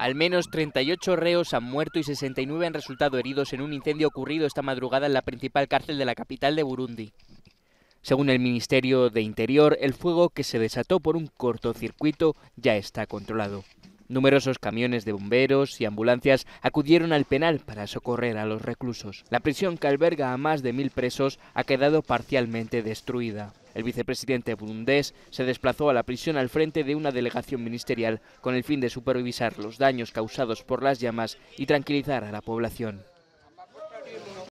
Al menos 38 reos han muerto y 69 han resultado heridos en un incendio ocurrido esta madrugada en la principal cárcel de la capital de Burundi. Según el Ministerio de Interior, el fuego que se desató por un cortocircuito ya está controlado. Numerosos camiones de bomberos y ambulancias acudieron al penal para socorrer a los reclusos. La prisión que alberga a más de mil presos ha quedado parcialmente destruida. El vicepresidente burundés se desplazó a la prisión al frente de una delegación ministerial con el fin de supervisar los daños causados por las llamas y tranquilizar a la población.